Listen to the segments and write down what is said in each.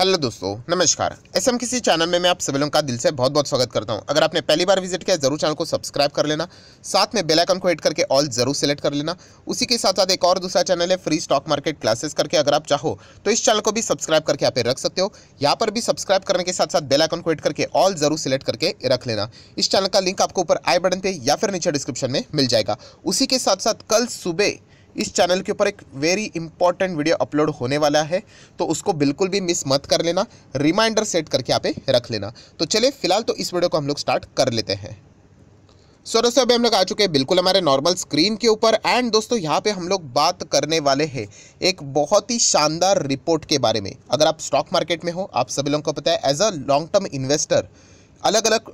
hello दोस्तों नमस्कार S M किसी चैनल में मैं आप सभी लोगों का दिल से बहुत बहुत स्वागत करता हूं अगर आपने पहली बार विजिट किया जरूर चैनल को सब्सक्राइब कर लेना साथ में बेल आइकन को हिट करके ऑल जरूर सेलेक्ट कर लेना उसी के साथ साथ एक और दूसरा चैनल है फ्री स्टॉक मार्केट क्लासेस करके अगर आप चाहो तो इस चैनल को भी सब्सक्राइब करके आप रख सकते हो यहाँ पर भी सब्सक्राइब करने के साथ साथ बेलाइकन को हिट करके ऑल जरूर सेलेक्ट करके रख लेना इस चैनल का लिंक आपको ऊपर आई बटन पर या फिर नीचे डिस्क्रिप्शन में मिल जाएगा उसी के साथ साथ कल सुबह इस चैनल के ऊपर एक वेरी इंपॉर्टेंट वीडियो अपलोड होने वाला है तो उसको बिल्कुल भी मिस मत कर लेना रिमाइंडर सेट करके यहाँ पे रख लेना तो चलिए फिलहाल तो इस वीडियो को हम लोग स्टार्ट कर लेते हैं सो दोस्तों अभी हम लोग आ चुके हैं बिल्कुल हमारे नॉर्मल स्क्रीन के ऊपर एंड दोस्तों यहाँ पे हम लोग बात करने वाले हैं एक बहुत ही शानदार रिपोर्ट के बारे में अगर आप स्टॉक मार्केट में हो आप सभी लोगों को पता है as a long term investor अलग अलग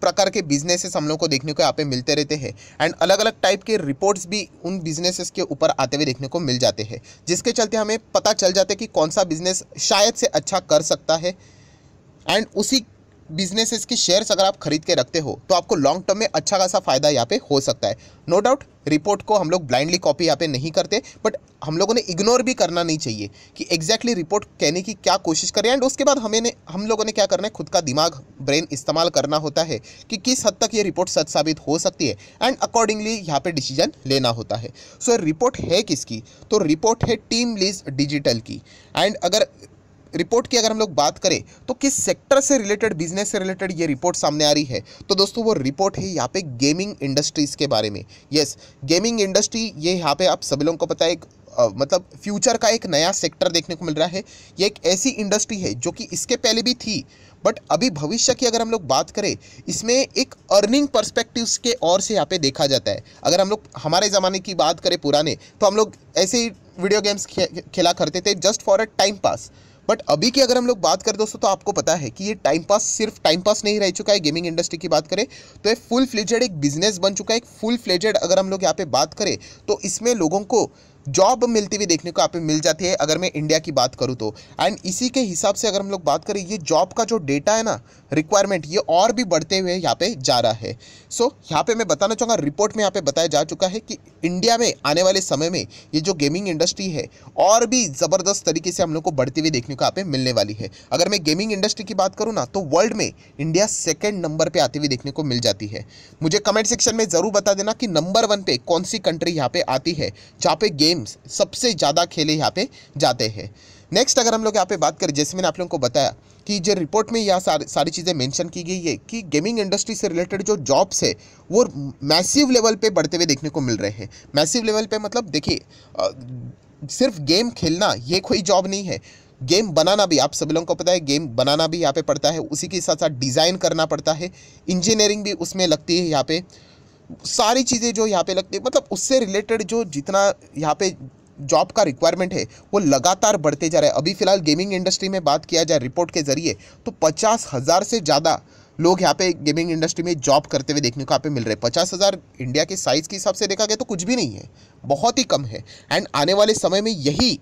प्रकार के बिजनेसेस हम लोग को देखने को यहाँ पे मिलते रहते हैं एंड अलग अलग टाइप के रिपोर्ट्स भी उन बिजनेसेस के ऊपर आते हुए देखने को मिल जाते हैं जिसके चलते हमें पता चल जाता है कि कौन सा बिजनेस शायद से अच्छा कर सकता है एंड उसी बिजनेसेस की शेयर्स अगर आप खरीद के रखते हो तो आपको लॉन्ग टर्म में अच्छा खासा फायदा यहाँ पे हो सकता है नो डाउट रिपोर्ट को हम लोग ब्लाइंडली कॉपी यहाँ पे नहीं करते बट हम लोगों ने इग्नोर भी करना नहीं चाहिए कि एग्जैक्टली रिपोर्ट कहने की क्या कोशिश करें एंड उसके बाद हमें हम लोगों ने क्या करना है खुद का दिमाग ब्रेन इस्तेमाल करना होता है कि किस हद तक ये रिपोर्ट सच साबित हो सकती है एंड अकॉर्डिंगली यहाँ पे डिसीजन लेना होता है सो so, रिपोर्ट है किसकी तो रिपोर्ट है टीम लीज डिजिटल की एंड अगर रिपोर्ट की अगर हम लोग बात करें तो किस सेक्टर से रिलेटेड बिजनेस से रिलेटेड ये रिपोर्ट सामने आ रही है तो दोस्तों वो रिपोर्ट है यहाँ पे गेमिंग इंडस्ट्रीज़ के बारे में यस गेमिंग इंडस्ट्री ये यहाँ पे आप सभी लोगों को पता है एक आ, मतलब फ्यूचर का एक नया सेक्टर देखने को मिल रहा है ये एक ऐसी इंडस्ट्री है जो कि इसके पहले भी थी बट अभी भविष्य की अगर हम लोग बात करें इसमें एक अर्निंग पर्सपेक्टिव्स के और से यहाँ पे देखा जाता है अगर हम लोग हमारे ज़माने की बात करें पुराने तो हम लोग ऐसे ही वीडियो गेम्स खे, खेला करते थे just for a time pass but अभी की अगर हम लोग बात करें दोस्तों तो आपको पता है कि ये टाइम पास सिर्फ टाइम पास नहीं रह चुका है गेमिंग इंडस्ट्री की बात करें तो ये फुल फ्लेजेड एक बिजनेस बन चुका है एक फुल फ्लेजेड अगर हम लोग यहाँ पे बात करें तो इसमें लोगों को जॉब मिलती हुई देखने को यहाँ पे मिल जाती है अगर मैं इंडिया की बात करूँ तो एंड इसी के हिसाब से अगर हम लोग बात करें ये जॉब का जो डेटा है ना रिक्वायरमेंट ये और भी बढ़ते हुए यहाँ पे जा रहा है सो so, यहाँ पे मैं बताना चाहूँगा रिपोर्ट में यहाँ पे बताया जा चुका है कि इंडिया में आने वाले समय में ये जो गेमिंग इंडस्ट्री है और भी ज़बरदस्त तरीके से हम लोग को बढ़ती हुई देखने को यहाँ पे मिलने वाली है अगर मैं गेमिंग इंडस्ट्री की बात करूँ ना तो वर्ल्ड में इंडिया सेकेंड नंबर पर आती हुई देखने को मिल जाती है मुझे कमेंट सेक्शन में ज़रूर बता देना कि नंबर वन पर कौन सी कंट्री यहाँ पे आती है जहाँ पे गेम गेम्स सबसे ज़्यादा खेले यहाँ पे जाते हैं नेक्स्ट अगर हम लोग यहाँ पे बात करें जैसे मैंने आप लोगों को बताया कि जो रिपोर्ट में यह सार, सारी चीज़ें मेंशन की गई है कि गेमिंग इंडस्ट्री से रिलेटेड जो जॉब्स है वो मैसिव लेवल पे बढ़ते हुए देखने को मिल रहे हैं मैसिव लेवल पे मतलब देखिए सिर्फ गेम खेलना ये कोई जॉब नहीं है गेम बनाना भी आप सभी लोगों को पता है गेम बनाना भी यहाँ पे पड़ता है उसी के साथ साथ डिज़ाइन करना पड़ता है इंजीनियरिंग भी उसमें लगती है यहाँ पे सारी चीज़ें जो यहाँ पे लगती है मतलब उससे रिलेटेड जो जितना यहाँ पे जॉब का रिक्वायरमेंट है वो लगातार बढ़ते जा रहे हैं अभी फिलहाल गेमिंग इंडस्ट्री में बात किया जाए रिपोर्ट के ज़रिए तो पचास हज़ार से ज़्यादा लोग यहाँ पे गेमिंग इंडस्ट्री में जॉब करते हुए देखने को यहाँ पे मिल रहे हैं पचास हज़ार इंडिया के साइज़ के हिसाब से देखा गया तो कुछ भी नहीं है बहुत ही कम है एंड आने वाले समय में यही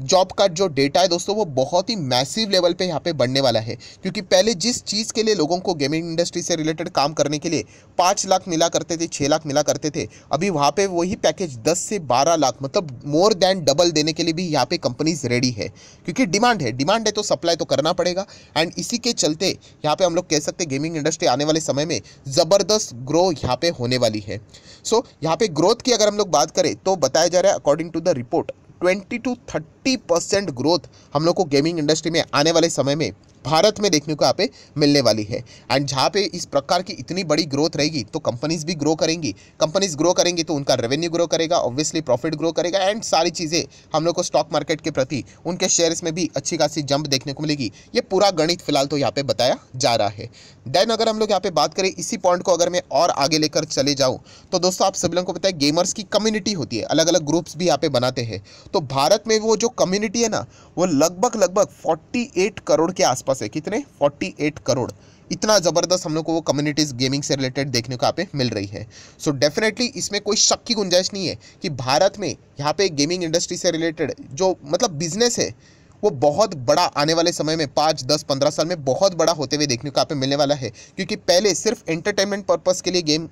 जॉब का जो डेटा है दोस्तों वो बहुत ही मैसिव लेवल पे यहाँ पे बढ़ने वाला है क्योंकि पहले जिस चीज़ के लिए लोगों को गेमिंग इंडस्ट्री से रिलेटेड काम करने के लिए पाँच लाख मिला करते थे छः लाख मिला करते थे अभी वहाँ पे वही पैकेज दस से बारह लाख मतलब मोर देन डबल देने के लिए भी यहाँ पे कंपनीज रेडी है क्योंकि डिमांड है डिमांड है तो सप्लाई तो करना पड़ेगा एंड इसी के चलते यहाँ पर हम लोग कह सकते हैं गेमिंग इंडस्ट्री आने वाले समय में ज़बरदस्त ग्रो यहाँ पर होने वाली है सो यहाँ पर ग्रोथ की अगर हम लोग बात करें तो बताया जा रहा है according to the report twenty two thirty forty percent growth हम लोग को गेमिंग इंडस्ट्री में आने वाले समय में भारत में देखने को यहाँ पे मिलने वाली है एंड जहाँ पे इस प्रकार की इतनी बड़ी ग्रोथ रहेगी तो कंपनीज भी ग्रो करेंगी कंपनीज ग्रो करेंगी तो उनका रेवेन्यू ग्रो करेगा ऑब्वियसली प्रॉफिट ग्रो करेगा एंड सारी चीज़ें हम लोग को स्टॉक मार्केट के प्रति उनके शेयर्स में भी अच्छी खासी जंप देखने को मिलेगी ये पूरा गणित फिलहाल तो यहाँ पर बताया जा रहा है देन अगर हम लोग यहाँ पर बात करें इसी पॉइंट को अगर मैं और आगे लेकर चले जाऊँ तो दोस्तों आप सभी लोगों को बताए गेमर्स की कम्युनिटी होती है अलग अलग ग्रुप्स भी यहाँ पे बनाते हैं तो भारत में वो जो कम्युनिटी है ना वो लगभग लगभग 48 करोड़ के आसपास है कितने 48 करोड़ इतना ज़बरदस्त हम लोग को वो कम्युनिटीज़ गेमिंग से रिलेटेड देखने को यहाँ पे मिल रही है सो so डेफिनेटली इसमें कोई शक की गुंजाइश नहीं है कि भारत में यहाँ पे गेमिंग इंडस्ट्री से रिलेटेड जो मतलब बिजनेस है वो बहुत बड़ा आने वाले समय में पाँच दस पंद्रह साल में बहुत बड़ा होते हुए देखने को यहाँ पे मिलने वाला है क्योंकि पहले सिर्फ एंटरटेनमेंट पर्पज़ के लिए गेम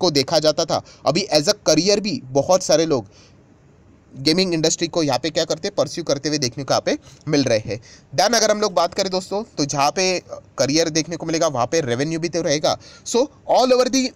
को देखा जाता था अभी एज अ करियर भी बहुत सारे लोग गेमिंग इंडस्ट्री को यहाँ पे क्या करते हैं परस्यू करते हुए देखने को यहाँ पे मिल रहे हैं दैन अगर हम लोग बात करें दोस्तों तो जहाँ पे करियर देखने को मिलेगा वहाँ पे रेवेन्यू भी तो रहेगा so all over the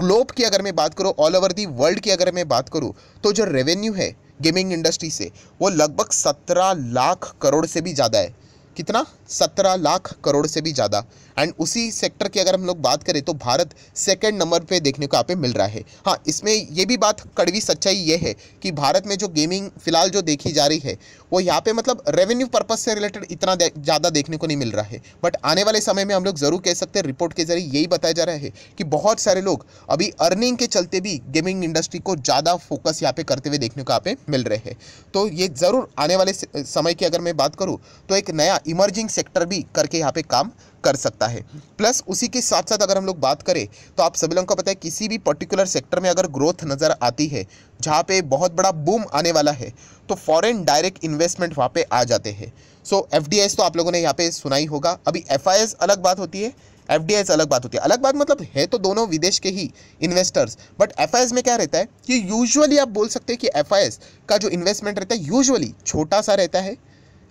globe की अगर मैं बात करूँ ऑल ओवर दी वर्ल्ड की अगर मैं बात करूँ तो जो रेवेन्यू है गेमिंग इंडस्ट्री से वो लगभग सत्रह लाख करोड़ से भी ज़्यादा है कितना सत्रह लाख करोड़ से भी ज़्यादा एंड उसी सेक्टर की अगर हम लोग बात करें तो भारत सेकेंड नंबर पर देखने को यहाँ पे मिल रहा है हाँ इसमें ये भी बात कड़वी सच्चाई ये है कि भारत में जो गेमिंग फिलहाल जो देखी जा रही है वो यहाँ पे मतलब रेवेन्यू पर्पज से रिलेटेड इतना दे, ज़्यादा देखने को नहीं मिल रहा है बट आने वाले समय में हम लोग ज़रूर कह सकते हैं रिपोर्ट के जरिए यही बताया जा रहा है कि बहुत सारे लोग अभी अर्निंग के चलते भी गेमिंग इंडस्ट्री को ज़्यादा फोकस यहाँ पे करते हुए देखने को यहाँ पे मिल रहे हैं तो ये ज़रूर आने वाले समय की अगर मैं बात करूँ तो एक नया इमर्जिंग सेक्टर भी करके यहाँ पे काम कर सकता है प्लस उसी के साथ साथ अगर हम लोग बात करें तो आप सभी लोगों को पता है किसी भी पर्टिकुलर सेक्टर में अगर ग्रोथ नज़र आती है जहाँ पे बहुत बड़ा बूम आने वाला है तो फॉरेन डायरेक्ट इन्वेस्टमेंट वहाँ पे आ जाते हैं सो एफ तो आप लोगों ने यहाँ पे सुना ही होगा अभी एफ अलग बात होती है एफ अलग बात होती है अलग बात मतलब है तो दोनों विदेश के ही इन्वेस्टर्स बट एफ में क्या रहता है कि यूजअली आप बोल सकते हैं कि एफ का जो इन्वेस्टमेंट रहता है यूजअली छोटा सा रहता है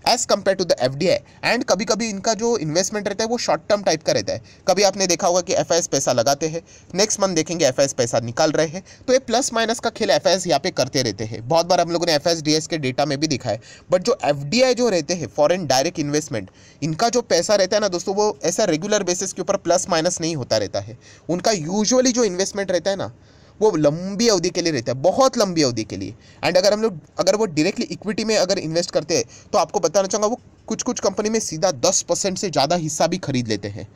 as compare to the F D I and कभी कभी इनका जो इन्वेस्टमेंट रहता है वो शॉर्ट टर्म टाइप का रहता है कभी आपने देखा होगा कि एफ आई एस पैसा लगाते हैं नेक्स्ट मंथ देखेंगे एफ आई एस पैसा निकाल रहे हैं तो ये प्लस माइनस का खेल एफ आई एस यहाँ पे करते रहते हैं बहुत बार हम लोगों ने एफ एस डी एस के डेटा में भी दिखा है बट जो एफ डी आई जो रहते हैं फॉरन डायरेक्ट इन्वेस्टमेंट इनका जो पैसा रहता है ना दोस्तों वो ऐसा रेगुलर बेसिस के ऊपर प्लस माइनस नहीं होता रहता है उनका यूजअली जो इन्वेस्टमेंट रहता है ना वो लंबी अवधि के लिए रहता है बहुत लंबी अवधि के लिए एंड अगर हम लोग अगर वो डायरेक्टली इक्विटी में अगर इन्वेस्ट करते हैं तो आपको बताना चाहूँगा वो कुछ कुछ कंपनी में सीधा दस परसेंट से ज़्यादा हिस्सा भी खरीद लेते हैं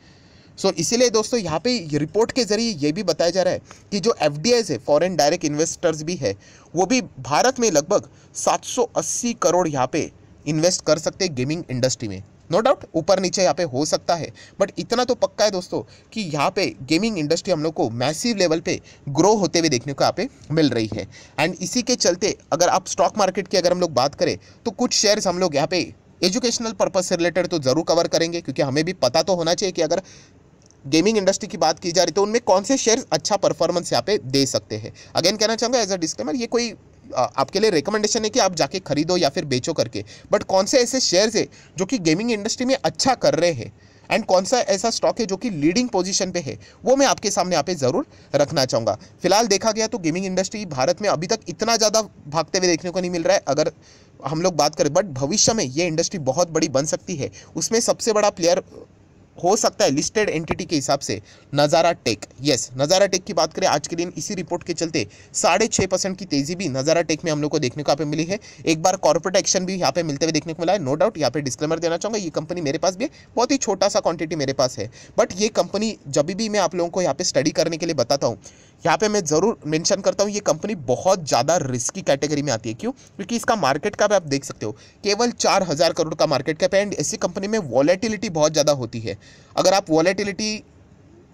सो so, इसीलिए दोस्तों यहाँ पे रिपोर्ट के जरिए ये भी बताया जा रहा है कि जो एफ है फॉरेन डायरेक्ट इन्वेस्टर्स भी है वो भी भारत में लगभग 780 करोड़ यहाँ पे इन्वेस्ट कर सकते हैं गेमिंग इंडस्ट्री में नो डाउट ऊपर नीचे यहाँ पे हो सकता है बट इतना तो पक्का है दोस्तों कि यहाँ पे गेमिंग इंडस्ट्री हम लोग को मैसिव लेवल पे ग्रो होते हुए देखने को यहाँ पे मिल रही है एंड इसी के चलते अगर आप स्टॉक मार्केट की अगर हम लोग बात करें तो कुछ शेयर्स हम लोग यहाँ पे एजुकेशनल पर्पज़ से रिलेटेड तो ज़रूर कवर करेंगे क्योंकि हमें भी पता तो होना चाहिए कि अगर गेमिंग इंडस्ट्री की बात की जा रही तो उनमें कौन से शेयर्स अच्छा परफॉर्मेंस यहाँ पे दे सकते हैं अगेन कहना चाहूँगा एज अ डिस्क्लेमर ये कोई आपके लिए रिकमेंडेशन है कि आप जाके खरीदो या फिर बेचो करके बट कौन से ऐसे शेयर्स है जो कि गेमिंग इंडस्ट्री में अच्छा कर रहे हैं एंड कौन सा ऐसा स्टॉक है जो कि लीडिंग पोजीशन पे है वो मैं आपके सामने यहाँ पे ज़रूर रखना चाहूँगा फिलहाल देखा गया तो गेमिंग इंडस्ट्री भारत में अभी तक इतना ज़्यादा भागते हुए देखने को नहीं मिल रहा है अगर हम लोग बात करें बट भविष्य में ये इंडस्ट्री बहुत बड़ी बन सकती है उसमें सबसे बड़ा प्लेयर हो सकता है लिस्टेड एंटिटी के हिसाब से नज़ारा टेक यस नज़ारा टेक की बात करें आज के दिन इसी रिपोर्ट के चलते साढ़े छः परसेंट की तेज़ी भी नज़ारा टेक में हम लोग को देखने को यहाँ पे मिली है एक बार कॉर्पोरेट एक्शन भी यहाँ पे मिलते हुए देखने को मिला है नो डाउट यहाँ पे डिस्क्लेमर देना चाहूँगा ये कंपनी मेरे पास भी बहुत ही छोटा सा क्वांटिटी मेरे पास है बट ये कंपनी जब भी मैं आप लोगों को यहाँ पे स्टडी करने के लिए बताता हूँ यहाँ पे मैं ज़रूर मेंशन करता हूँ ये कंपनी बहुत ज़्यादा रिस्की कैटेगरी में आती है क्यों क्योंकि इसका मार्केट कैप आप देख सकते हो केवल चार हज़ार करोड़ का मार्केट कैप है एंड ऐसी कंपनी में वॉलेटिलिटी बहुत ज़्यादा होती है अगर आप वॉलेटिलिटी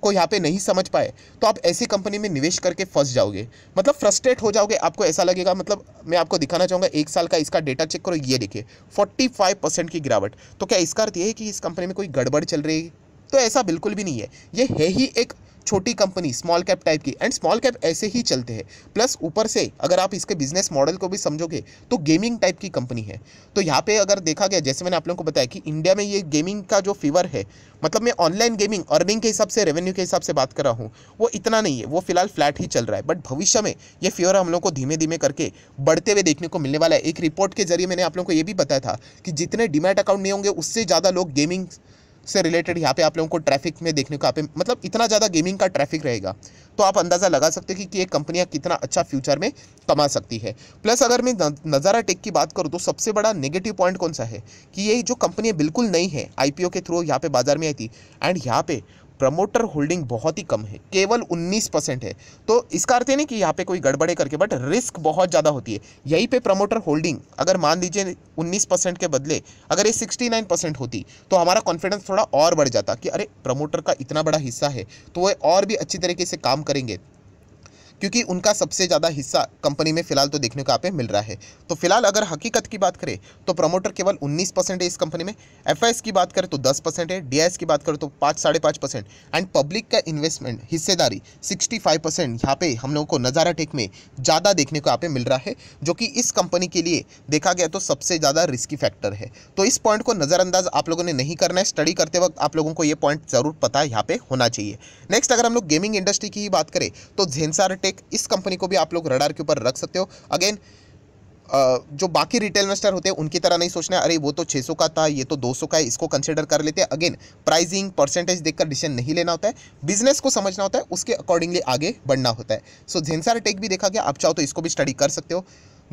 को यहाँ पे नहीं समझ पाए तो आप ऐसी कंपनी में निवेश करके फंस जाओगे मतलब फ्रस्ट्रेट हो जाओगे आपको ऐसा लगेगा मतलब मैं आपको दिखाना चाहूँगा एक साल का इसका डेटा चेक करो ये देखिए फाइव परसेंट की गिरावट तो क्या इसका अर्थ ये है कि इस कंपनी में कोई गड़बड़ चल रही है तो ऐसा बिल्कुल भी नहीं है ये है ही एक छोटी कंपनी स्मॉल कैप टाइप की एंड स्मॉल कैप ऐसे ही चलते हैं प्लस ऊपर से अगर आप इसके बिजनेस मॉडल को भी समझोगे तो गेमिंग टाइप की कंपनी है तो यहाँ पे अगर देखा गया जैसे मैंने आप लोगों को बताया कि इंडिया में ये गेमिंग का जो फीवर है मतलब मैं ऑनलाइन गेमिंग अर्निंग के हिसाब से रेवेन्यू के हिसाब से बात कर रहा हूँ वो इतना नहीं है वो फिलहाल फ्लैट ही चल रहा है बट भविष्य में ये फीवर हम लोग को धीमे धीमे करके बढ़ते हुए देखने को मिलने वाला है एक रिपोर्ट के जरिए मैंने आप लोगों को ये भी बताया था कि जितने डिमेट अकाउंट नहीं होंगे उससे ज़्यादा लोग गेमिंग से रिलेटेड यहाँ पे आप लोगों को ट्रैफिक में देखने को आप मतलब इतना ज़्यादा गेमिंग का ट्रैफिक रहेगा तो आप अंदाज़ा लगा सकते हैं कि, ये कंपनियाँ कितना अच्छा फ्यूचर में कमा सकती है प्लस अगर मैं नज़ारा टेक की बात करूँ तो सबसे बड़ा नेगेटिव पॉइंट कौन सा है कि ये जो कंपनियाँ बिल्कुल नहीं है आई के थ्रू यहाँ पे बाजार में आई थी एंड यहाँ पे प्रमोटर होल्डिंग बहुत ही कम है केवल 19 परसेंट है तो इसका अर्थ है नहीं कि यहाँ पे कोई गड़बड़े करके बट रिस्क बहुत ज़्यादा होती है यहीं पे प्रमोटर होल्डिंग अगर मान लीजिए 19 परसेंट के बदले अगर ये 69 परसेंट होती तो हमारा कॉन्फिडेंस थोड़ा और बढ़ जाता कि अरे प्रमोटर का इतना बड़ा हिस्सा है तो वह और भी अच्छी तरीके से काम करेंगे क्योंकि उनका सबसे ज़्यादा हिस्सा कंपनी में फिलहाल तो देखने को आप मिल रहा है तो फिलहाल अगर हकीकत की बात करें तो प्रमोटर केवल उन्नीस परसेंट है इस कंपनी में एफ की बात करें तो दस परसेंट है डी की बात करें तो पाँच साढ़े पाँच परसेंट एंड पब्लिक का इन्वेस्टमेंट हिस्सेदारी सिक्सटी फाइव परसेंट यहाँ पे हम लोगों को नज़ारा टेक में ज़्यादा देखने को आप मिल रहा है जो कि इस कंपनी के लिए देखा गया तो सबसे ज़्यादा रिस्की फैक्टर है तो इस पॉइंट को नज़रअंदाज आप लोगों ने नहीं करना है स्टडी करते वक्त आप लोगों को ये पॉइंट ज़रूर पता यहाँ पे होना चाहिए नेक्स्ट अगर हम लोग गेमिंग इंडस्ट्री की ही बात करें तो झेंसार टेक टेक इस कंपनी को भी आप लोग रडार के ऊपर रख सकते हो अगेन जो बाकी रिटेल इन्वेस्टर होते हैं उनकी तरह नहीं सोचना है अरे वो तो 600 का था ये तो 200 का है इसको कंसिडर कर लेते हैं अगेन प्राइसिंग परसेंटेज देखकर डिसीजन नहीं लेना होता है बिजनेस को समझना होता है उसके अकॉर्डिंगली आगे बढ़ना होता है सो so, झेंसार टेक भी देखा गया आप चाहो तो इसको भी स्टडी कर सकते हो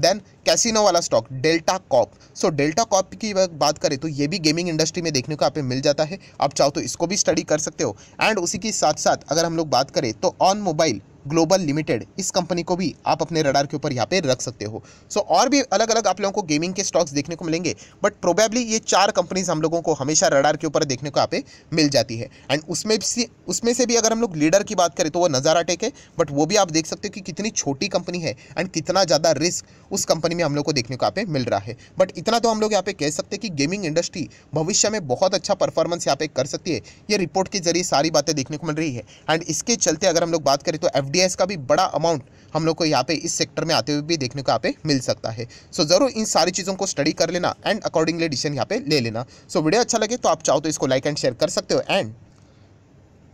देन कैसीनो वाला stock Delta Corp so Delta Corp की बात करें तो ये भी गेमिंग इंडस्ट्री में देखने को आप मिल जाता है आप चाहो तो इसको भी स्टडी कर सकते हो एंड उसी के साथ साथ अगर हम लोग बात करें तो ऑन मोबाइल ग्लोबल लिमिटेड इस कंपनी को भी आप अपने रडार के ऊपर यहाँ पे रख सकते हो सो so, और भी अलग अलग आप लोगों को गेमिंग के स्टॉक्स देखने को मिलेंगे बट प्रोबेबली ये चार कंपनीज हम लोगों को हमेशा रडार के ऊपर देखने को यहाँ पे मिल जाती है एंड उसमें से उसमें से भी अगर हम लोग लीडर की बात करें तो वो नज़ारा टेक है बट वो भी आप देख सकते हो कि कितनी छोटी कंपनी है एंड कितना ज़्यादा रिस्क उस कंपनी में हम लोग को देखने को यहाँ पे मिल रहा है बट इतना तो हम लोग यहाँ पे कह सकते हैं कि गेमिंग इंडस्ट्री भविष्य में बहुत अच्छा परफॉर्मेंस यहाँ पे कर सकती है ये रिपोर्ट के जरिए सारी बातें देखने को मिल रही है एंड इसके चलते अगर हम लोग बात करें तो एफ टीआईएस का भी बड़ा अमाउंट हम लोग को यहाँ पे इस सेक्टर में आते हुए भी देखने को यहाँ पे मिल सकता है सो so, ज़रूर इन सारी चीज़ों को स्टडी कर लेना एंड अकॉर्डिंगली डिसीजन यहाँ पे ले लेना सो so, वीडियो अच्छा लगे तो आप चाहो तो इसको लाइक एंड शेयर कर सकते हो एंड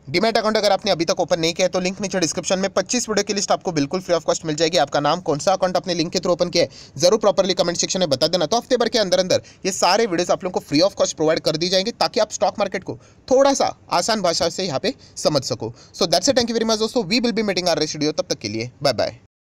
डिमेट अकाउंट अगर आपने अभी तक ओपन नहीं किया है तो लिंक नीचे डिस्क्रिप्शन में 25 वीडियो की लिस्ट आपको बिल्कुल फ्री ऑफ कॉस्ट मिल जाएगी आपका नाम कौन सा अकाउंट आपने लिंक के थ्रू ओपन किया है जरूर प्रॉपरली कमेंट सेक्शन में बता देना तो हफ्ते भर के अंदर अंदर ये सारे वीडियोस आप लोग को फ्री ऑफ कॉस्ट प्रोवाइड कर दी जाएंगे ताकि आप स्टॉक मार्केट को थोड़ा सा आसान भाषा से यहाँ पे समझ सको so that's a thank you very much दोस्तों we will be meeting our रेस्टूडियो तब तक के लिए बाय बाय